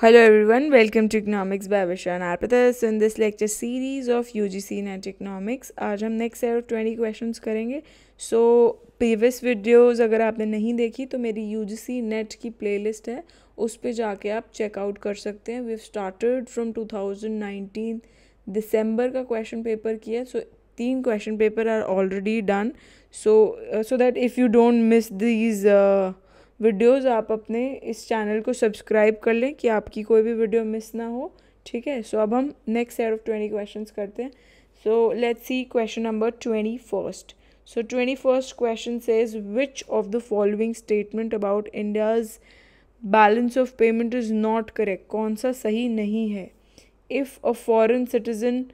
Hello everyone, welcome to Economics by Vishan Arpathas. So in this lecture series of UGC Net Economics, आज हम next set of 20 questions करेंगे. So previous videos अगर आपने नहीं देखी तो मेरी UGC Net की playlist है उस पर जाके आप check out कर सकते हैं. We've started from 2019 दिसंबर का question paper किया. So तीन question paper are already done. So uh, so that if you don't miss these uh, videos आप अपने इस चैनल को सब्सक्राइब कर लें कि आपकी कोई भी वीडियो मिस ना हो ठीक है सो अब हम next set of twenty question करते हैं so let's see question number twenty first so twenty first question says which of the following statement about India's balance of payment is not correct कौन सा सही नहीं है if a foreign citizen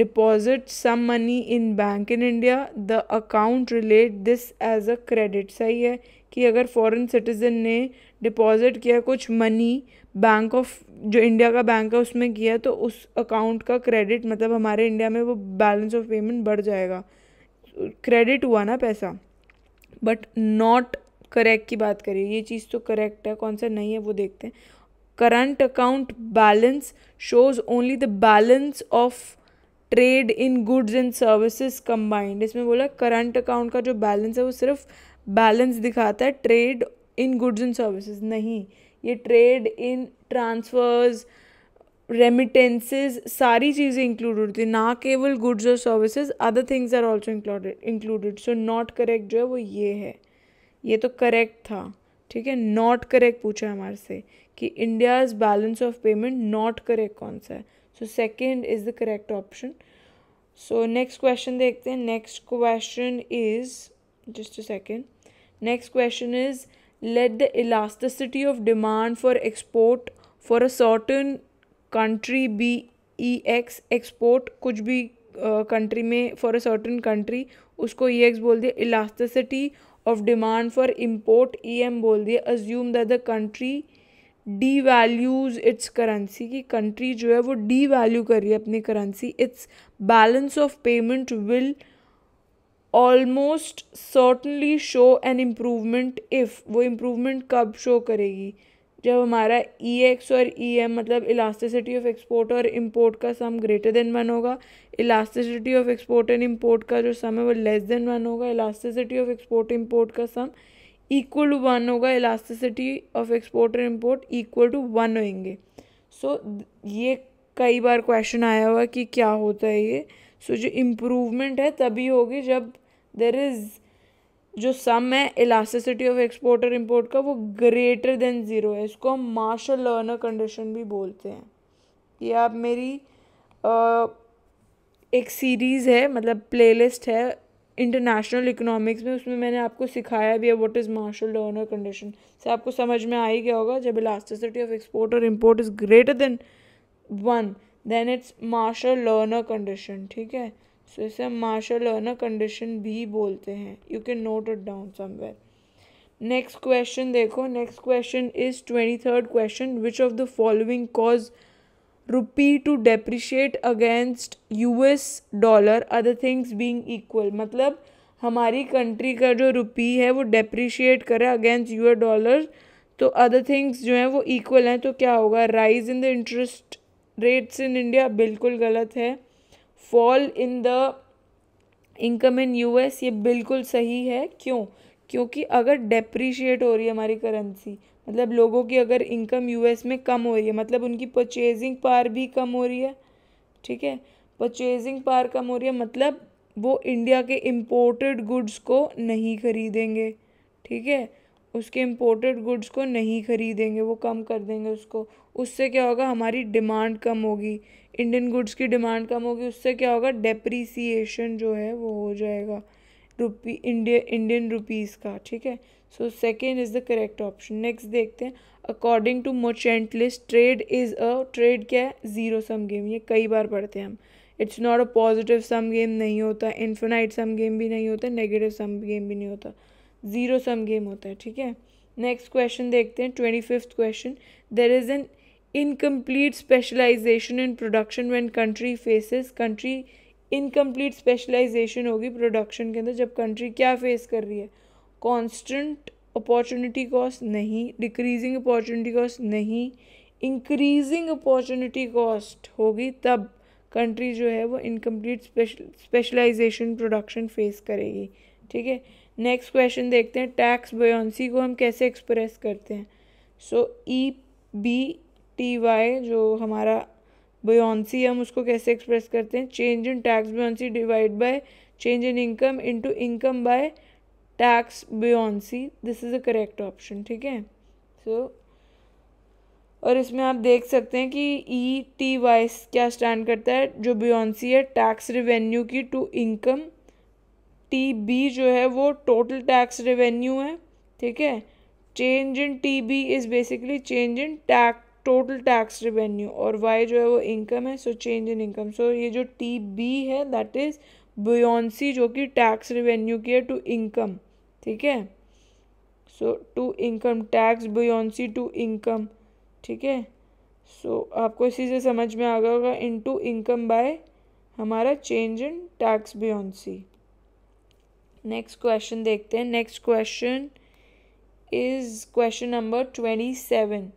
deposit some money in bank in India the account relate this as a credit सही है कि अगर foreign citizen ने डिपॉज़िट किया कुछ मनी बैंक ऑफ जो इंडिया का बैंक है उसमें किया तो उस अकाउंट का क्रेडिट मतलब हमारे इंडिया में वो बैलेंस ऑफ पेमेंट बढ़ जाएगा क्रेडिट हुआ ना पैसा बट नॉट करेक्ट की बात करिए ये चीज़ तो करेक्ट है कौन सा नहीं है वो देखते हैं current account balance shows only the balance of trade in goods and services combined इसमें बोला करंट अकाउंट का जो बैलेंस है वो सिर्फ बैलेंस दिखाता है trade in goods and services नहीं ये ट्रेड इन ट्रांसफर्स रेमिटेंसेज सारी चीज़ें इंक्लूड होती हैं ना केवल गुड्स और services other things are also included included so not correct जो है वो ये है ये तो करेक्ट था ठीक है नॉट करेक्ट पूछा हमारे से कि India's balance of payment not correct कौन सा है so second is the correct option so next question देखते हैं next question is just a second next question is let the elasticity of demand for export for a certain country be E X export कुछ भी country में for a certain country उसको ई e X बोल दिया elasticity of demand for import E M बोल दिया assume that the country devalues its currency की country जो है वो डी वैल्यू कर रही है अपनी currency its balance of payment will almost certainly show an improvement if वो इम्प्रूवमेंट कब शो करेगी जब हमारा ई e एक्स और ई e एम मतलब इलास्टिसिटी ऑफ एक्सपोर्ट और इम्पोर्ट का सम ग्रेटर देन वन होगा elasticity of export and import का जो सम है वो लेस देन वन होगा इलास्टिसिटी ऑफ एक्सपोर्ट इम्पोर्ट का सम इक्वल टू वन होगा elasticity of export and import equal to one होंगे सो so, ये कई बार क्वेश्चन आया हुआ कि क्या होता है ये सो so, जो इम्प्रूवमेंट है तभी होगी जब देर इज़ जो सम है इलास्टिसिटी ऑफ एक्सपोर्ट और इम्पोर्ट का वो ग्रेटर देन ज़ीरो है इसको हम मार्शल लर्नर कंडीशन भी बोलते हैं ये आप मेरी आ, एक सीरीज़ है मतलब प्लेलिस्ट है इंटरनेशनल इकोनॉमिक्स में उसमें मैंने आपको सिखाया भी है what is Marshall Lerner condition से आपको समझ में आ ही गया होगा जब इलास्टिसिटी ऑफ एक्सपोर्ट और import is greater than one then it's Marshall Lerner condition ठीक है सो इसे हम मार्शल लर्नर कंडीशन भी बोलते हैं you can note it down somewhere next question देखो next question is twenty third question which of the following cause rupee to depreciate against US dollar other things being equal मतलब हमारी country का जो रुपी है वो डेप्रिशिएट करे against US dollar तो other things जो हैं वो इक्वल हैं तो क्या होगा rise in the interest rates in India बिल्कुल गलत है fall in the income in US ये बिल्कुल सही है क्यों क्योंकि अगर डेप्रीशिएट हो रही है हमारी करेंसी मतलब लोगों की अगर इनकम यूएस में कम हो रही है मतलब उनकी परचेजिंग पार भी कम हो रही है ठीक है परचेजिंग पार कम हो रही है मतलब वो इंडिया के इम्पोर्टेड गुड्स को नहीं खरीदेंगे ठीक है उसके इम्पोर्टेड गुड्स को नहीं खरीदेंगे वो कम कर देंगे उसको उससे क्या होगा हमारी डिमांड कम होगी इंडियन गुड्स की डिमांड कम होगी उससे क्या होगा डेप्रीसीशन जो है वो हो जाएगा रुपी इंडिया इंडियन रुपीज़ का ठीक है so second is the correct option next देखते हैं according to mercantilist trade is a trade क्या है ज़ीरो सम गेम ये कई बार पढ़ते हैं हम it's not a positive sum game नहीं होता इन्फिनाइट सम गेम भी नहीं होता नेगेटिव सम गेम भी नहीं होता ज़ीरो सम गेम होता है ठीक है नेक्स्ट क्वेश्चन देखते हैं twenty fifth question there is an incomplete specialization in production when country faces country incomplete specialization होगी production के अंदर जब country क्या face कर रही है constant opportunity cost नहीं decreasing opportunity cost नहीं increasing opportunity cost होगी तब कंट्री जो है वो इनकम्प्लीट स्पेशलाइजेशन प्रोडक्शन फेस करेगी ठीक है नेक्स्ट क्वेश्चन देखते हैं टैक्स बोयसी को हम कैसे एक्सप्रेस करते हैं so E B T Y जो हमारा बयोन्सी हम उसको कैसे एक्सप्रेस करते हैं change in tax buoyancy divide by change in income into income by tax buoyancy this is a correct option ठीक है so और इसमें आप देख सकते हैं कि ई टी वाई क्या स्टैंड करता है जो बियॉन्सी है टैक्स रिवेन्यू की टू इनकम टी बी जो है वो टोटल टैक्स रिवेन्यू है ठीक है change in T B is basically change in tax total tax revenue और वाई जो है वो इनकम है so change in income so ये जो टी बी है दैट इज़ बुयसी जो कि टैक्स रिवेन्यू की है टू इनकम ठीक है so to income tax buoyancy to income ठीक है सो आपको इसी से समझ में आ गया होगा इन टू इनकम बाय हमारा change in tax buoyancy next question देखते हैं next question is question number twenty seven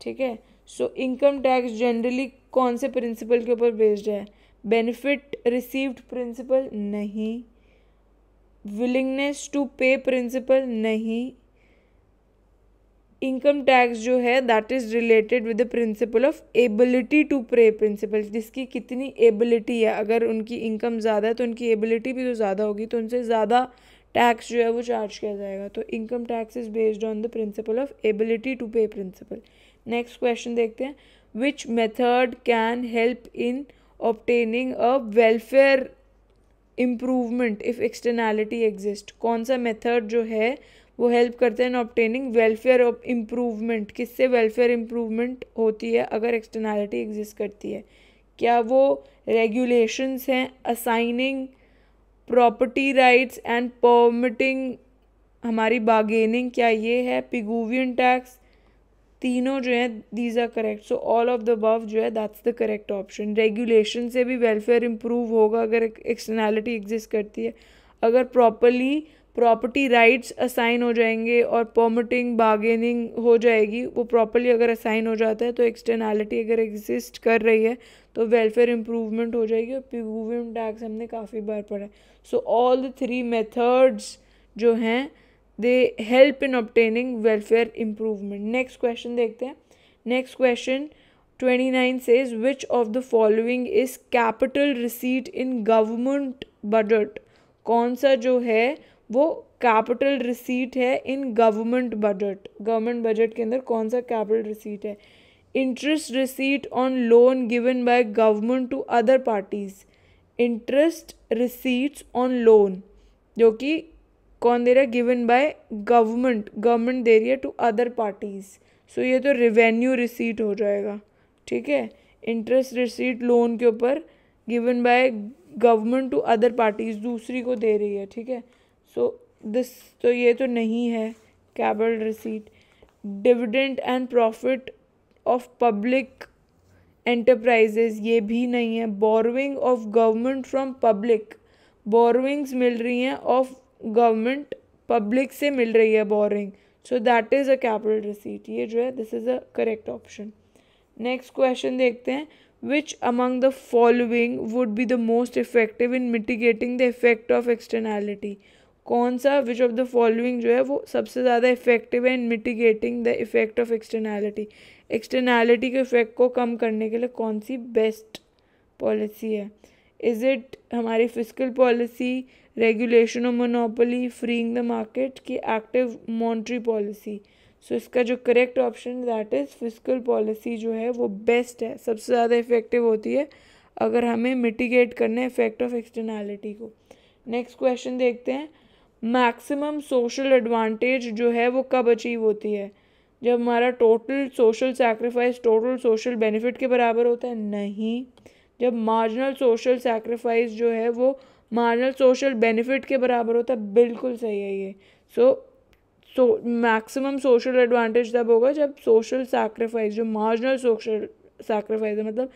ठीक है सो इनकम टैक्स जनरली कौन से प्रिंसिपल के ऊपर बेस्ड है बेनिफिट रिसीव्ड प्रिंसिपल नहीं विलिंगनेस टू पे प्रिंसिपल नहीं इनकम टैक्स जो है that is related with the principle of ability to pay principle जिसकी कितनी एबिलिटी है अगर उनकी इनकम ज़्यादा है तो उनकी एबिलिटी भी तो ज़्यादा होगी तो उनसे ज़्यादा टैक्स जो है वो चार्ज किया जाएगा तो income tax is based on the principle of ability to pay principle next question देखते हैं which method can help in obtaining a welfare improvement if externality exist कौन सा मेथड जो है वो हेल्प करते हैं इन ऑप्टेनिंग वेलफेयर इम्प्रूवमेंट किससे वेलफेयर इम्प्रूवमेंट होती है अगर एक्सटर्नैलिटी एग्जिस्ट करती है क्या वो रेगुलेशंस हैं assigning property rights and permitting हमारी बागेनिंग क्या ये है पिगूवियन टैक्स तीनों जो है these are correct so all of the above जो है that's the correct option regulation से भी वेलफेयर इम्प्रूव होगा अगर एक्सटर्नैलिटी एग्जिस्ट करती है अगर प्रॉपरली प्रॉपर्टी राइट्स असाइन हो जाएंगे और परमिटिंग बार्गेनिंग हो जाएगी वो प्रॉपरली अगर असाइन हो जाता है तो एक्सटर्नैलिटी अगर एग्जिस्ट कर रही है तो वेलफेयर इम्प्रूवमेंट हो जाएगी और पिगूवियम टैक्स हमने काफ़ी बार पढ़ा है so all the three methods जो हैं they help in obtaining welfare improvement next question देखते हैं next question twenty nine says which of the following is capital receipt in government budget कौन सा जो है वो कैपिटल रिसीट है in government budget government budget के अंदर कौन सा कैपिटल रिसीट है interest receipt on loan given by government to other parties interest receipts on loan जो कि कौन दे रहा है गिवन बाय गवर्नमेंट गवर्नमेंट दे रही है टू अदर पार्टीज़ सो ये तो रिवेन्यू रिसीट हो जाएगा ठीक है इंटरेस्ट रिसीट लोन के ऊपर given by government to other parties दूसरी को दे रही है ठीक है सो दिस तो ये तो नहीं है capital receipt dividend and profit of public enterprises ये भी नहीं है borrowing of government from public borrowings मिल रही हैं ऑफ गवर्नमेंट पब्लिक से मिल रही है borrowing so that is a capital receipt ये जो है this is a correct option next question देखते हैं which among the following would be the most effective in mitigating the effect of externality कौन सा विच ऑफ द फॉलोइंग जो है वो सबसे ज़्यादा इफेक्टिव है in mitigating the effect of externality externality के इफेक्ट को कम करने के लिए कौन सी बेस्ट पॉलिसी है इज़ इट हमारी फिजिकल पॉलिसी रेगुलेशन और मोनोपोली फ्रीइंग द मार्केट की एक्टिव मॉनिटरी पॉलिसी सो इसका जो correct option that is fiscal policy जो है वो बेस्ट है सबसे ज़्यादा इफेक्टिव होती है अगर हमें मिटिगेट करना है इफेक्ट ऑफ एक्सटर्नैलिटी को नेक्स्ट क्वेश्चन देखते हैं मैक्सिमम सोशल एडवांटेज जो है वो कब अचीव होती है जब हमारा total social sacrifice total social benefit के बराबर होता है नहीं जब मार्जिनल सोशल सेक्रीफाइस जो है वो मार्जिनल सोशल बेनिफिट के बराबर होता है बिल्कुल सही है ये so so maximum social advantage तब होगा जब सोशल सेक्रीफाइस जो मार्जिनल सोशल सेक्रीफाइस है मतलब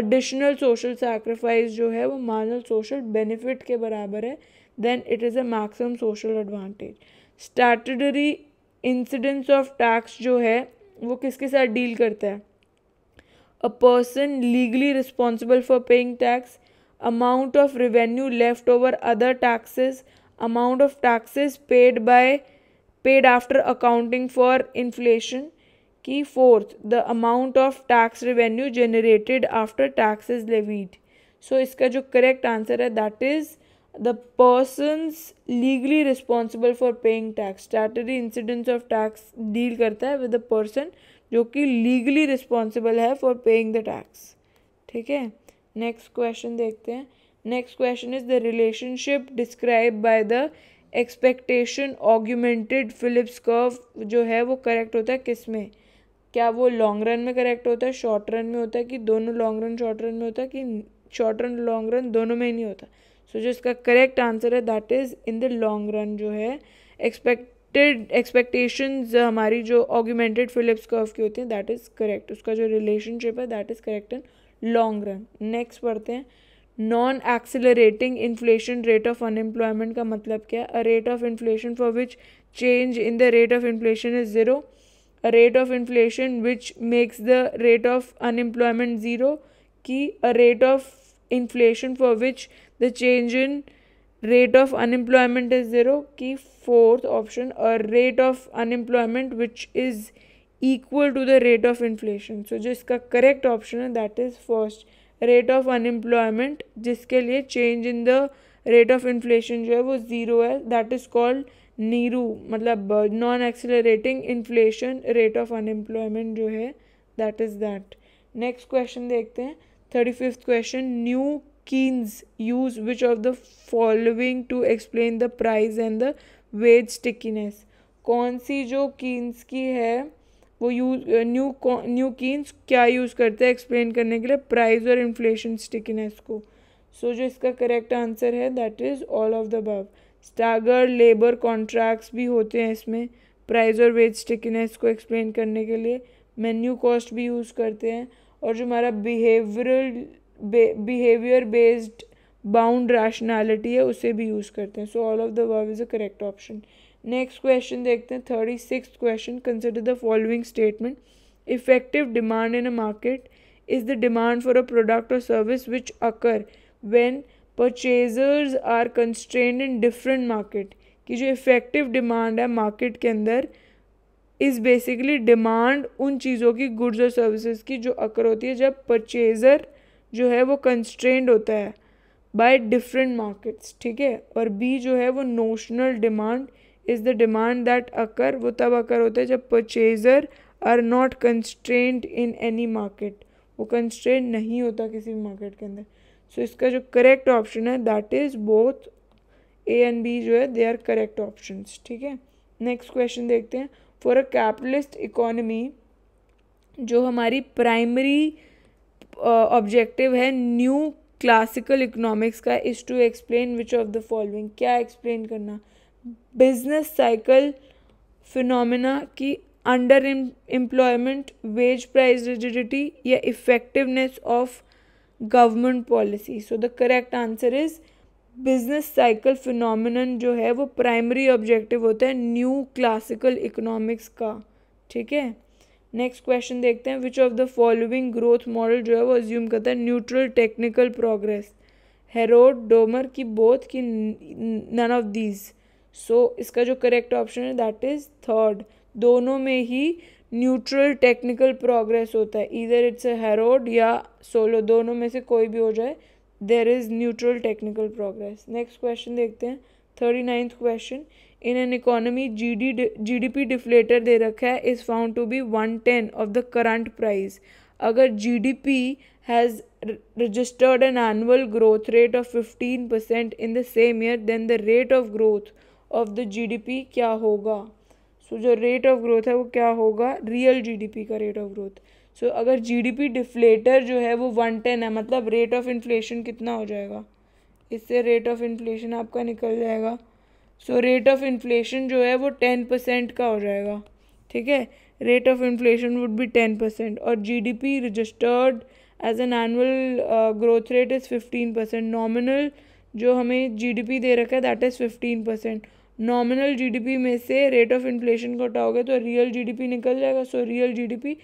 एडिशनल सोशल सेक्रीफाइस जो है वो मार्जिनल सोशल बेनिफिट के बराबर है then it is a maximum social advantage statutory incidence of tax जो है वो किसके साथ डील करता है a person legally responsible for paying tax, amount of revenue left over other taxes, amount of taxes paid by paid after accounting for inflation. Key fourth, the amount of tax revenue generated after taxes levied. So इसका जो correct answer है that is the persons legally responsible for paying tax statutory incidence of tax deal with the person जो कि legally responsible है for paying the tax ठीक है next question देखते हैं next question is the relationship describe by the expectation augmented Phillips curve जो है वो करेक्ट होता है किस में क्या वो लॉन्ग रन में करेक्ट होता है शॉर्ट रन में होता है कि दोनों लॉन्ग रन शॉर्ट रन में होता है कि शॉर्ट रन लॉन्ग रन दोनों में ही नहीं होता सो so, जो इसका करेक्ट आंसर है that is in the long run जो है एक्सपेक्ट टेड एक्सपेक्टेशंस uh, हमारी जो ऑग्यूमेंटेड फिलिप्स कर्व की होती हैं दैट इज़ करेक्ट उसका जो रिलेशनशिप है that is correct in long run next पढ़ते हैं non accelerating inflation rate of unemployment का मतलब क्या है a rate of inflation for which change in the rate of inflation is zero a rate of inflation which makes the rate of unemployment zero की a rate of inflation for which the change in rate of unemployment is zero की fourth option और rate of unemployment which is equal to the rate of inflation so जो इसका correct option है that is first rate of unemployment जिसके लिए change in the rate of inflation जो है वो ज़ीरो है दैट इज़ कॉल्ड नीरू मतलब non accelerating inflation rate of unemployment जो है that is that next question देखते हैं thirty fifth question new Keynes use which of the following to explain the price and the wage stickiness कौन सी जो Keynes की है वो यूज न्यू न्यू कीन्स क्या यूज़ करते हैं एक्सप्लेन करने के लिए प्राइस और इन्फ्लेशन स्टिकनेस को सो so, जो इसका करेक्ट आंसर है that is all of the above stagger labour contracts भी होते हैं इसमें प्राइस और वेज स्टिकनेस को एक्सप्लेन करने के लिए मेन्यू कॉस्ट भी यूज़ करते हैं और जो हमारा behavioural behaviour based bound rationality है उसे भी यूज़ करते हैं so all of the above is a correct option next question देखते हैं thirty six question consider the following statement effective demand in a market is the demand for a product और service which occur when purchasers are constrained in different market कि जो effective demand है market के अंदर is basically demand उन चीज़ों की goods और सर्विसेज की जो अकर होती है जब परचेज़र जो है वो कंस्ट्रेंड होता है बाय डिफरेंट मार्केट्स ठीक है और बी जो है वो notional demand is the demand that occur वो तब अकर होता है जब purchaser are not constrained in any market वो कंस्ट्रेंड नहीं होता किसी भी मार्केट के अंदर सो so, इसका जो करेक्ट ऑप्शन है that is both A and B जो है दे आर करेक्ट ऑप्शन ठीक है नेक्स्ट क्वेश्चन देखते हैं फॉर अ कैपिटलिस्ट इकोनमी जो हमारी प्राइमरी ऑब्जेक्टिव है न्यू क्लासिकल इकोनॉमिक्स का is to explain which of the following क्या एक्सप्लेन करना बिजनेस साइकिल फिनोमिना की under employment wage price rigidity या effectiveness of government policy so the correct answer is business cycle phenomenon जो है वो primary objective होता है न्यू क्लासिकल इकोनॉमिक्स का ठीक है नेक्स्ट क्वेश्चन देखते हैं which of the following growth model जो है वो एज्यूम करता है neutral technical progress Harrod Domar की बोथ की नन ऑफ दीज सो इसका जो करेक्ट ऑप्शन है दैट इज़ थर्ड दोनों में ही न्यूट्रल टेक्निकल प्रोग्रेस होता है इधर इट्स अ हेरोड या सोलो दोनों में से कोई भी हो जाए there is neutral technical progress next question देखते हैं thirty ninth question in an G D P deflator दे रखा है is found to be one ten of the current price अगर G D P has growth rate of fifteen percent in the same year then the rate of growth of the G D P क्या होगा so so, जो rate of growth है वो क्या होगा real P का rate of growth so अगर P deflator जो है वो वन टेन है मतलब रेट ऑफ इन्फ्लेशन कितना हो जाएगा इससे रेट ऑफ इन्फ्लेशन आपका निकल जाएगा सो रेट ऑफ इन्फ्लेशन जो है वो टेन परसेंट का हो जाएगा ठीक है rate of inflation would be ten percent और GDP registered as an annual growth rate is fifteen percent nominal जो हमें जीडीपी दे रखा है that is fifteen percent nominal GDP में से रेट ऑफ इन्फ्लेशन को हटाओगे तो रियल जीडीपी निकल जाएगा सो रियल पी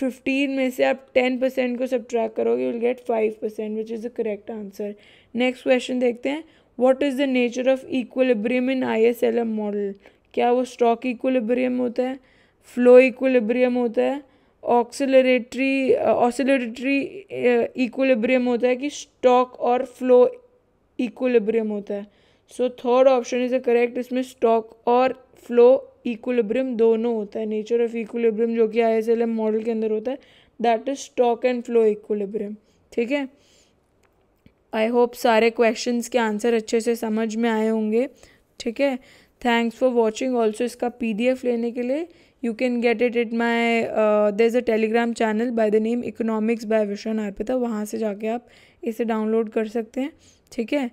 फिफ्टीन में से आप टेन परसेंट को सब करोगे will get five percent which is the correct answer next question देखते हैं what is the nature of equilibrium in I S L M model क्या वो स्टॉक इक्वलिब्रियम होता है फ्लो इक्वलिब्रियम होता है ऑक्सिलरेटरी ऑक्सीटरी इक्वलिब्रियम होता है कि स्टॉक और फ्लो इक्वलिब्रियम होता है so third option is a correct इसमें स्टॉक और फ्लो इक्वलिब्रियम दोनों होता है नेचर ऑफ इक्वलिब्रियम जो कि I S L M model के अंदर होता है that is stock and flow equilibrium ठीक है आई होप सारे क्वेश्चंस के आंसर अच्छे से समझ में आए होंगे ठीक है थैंक्स फॉर वॉचिंग ऑल्सो इसका पी लेने के लिए you can get it it my there is a Telegram channel by the name economics by Vishwan Arpita वहाँ से जाके आप इसे डाउनलोड कर सकते हैं ठीक है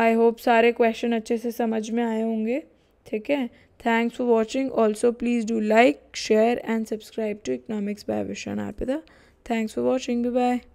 आई होप सारे क्वेश्चन अच्छे से समझ में आए होंगे ठीक है thanks for watching also please do like share and subscribe to economics by Vishwan Arpita thanks for watching bye